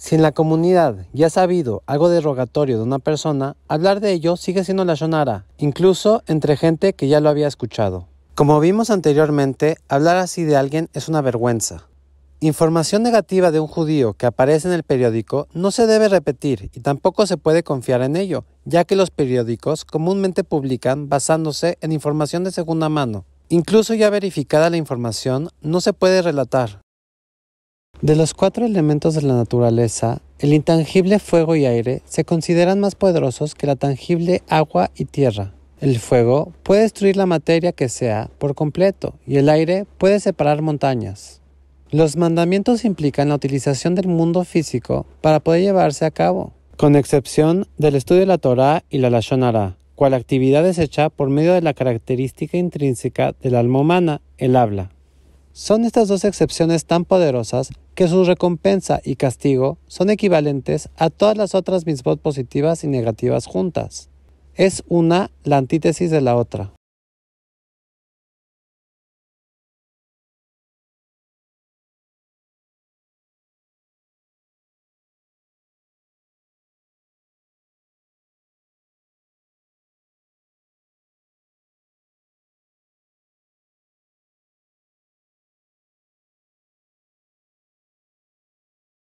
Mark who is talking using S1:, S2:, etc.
S1: Si en la comunidad ya ha sabido algo derogatorio de una persona, hablar de ello sigue siendo la shonara, incluso entre gente que ya lo había escuchado. Como vimos anteriormente, hablar así de alguien es una vergüenza. Información negativa de un judío que aparece en el periódico no se debe repetir y tampoco se puede confiar en ello, ya que los periódicos comúnmente publican basándose en información de segunda mano. Incluso ya verificada la información, no se puede relatar, de los cuatro elementos de la naturaleza, el intangible fuego y aire se consideran más poderosos que la tangible agua y tierra. El fuego puede destruir la materia que sea por completo y el aire puede separar montañas. Los mandamientos implican la utilización del mundo físico para poder llevarse a cabo, con excepción del estudio de la Torá y la Lashon cual actividad es hecha por medio de la característica intrínseca del alma humana, el habla. Son estas dos excepciones tan poderosas que su recompensa y castigo son equivalentes a todas las otras mismas positivas y negativas juntas. Es una la antítesis de la otra.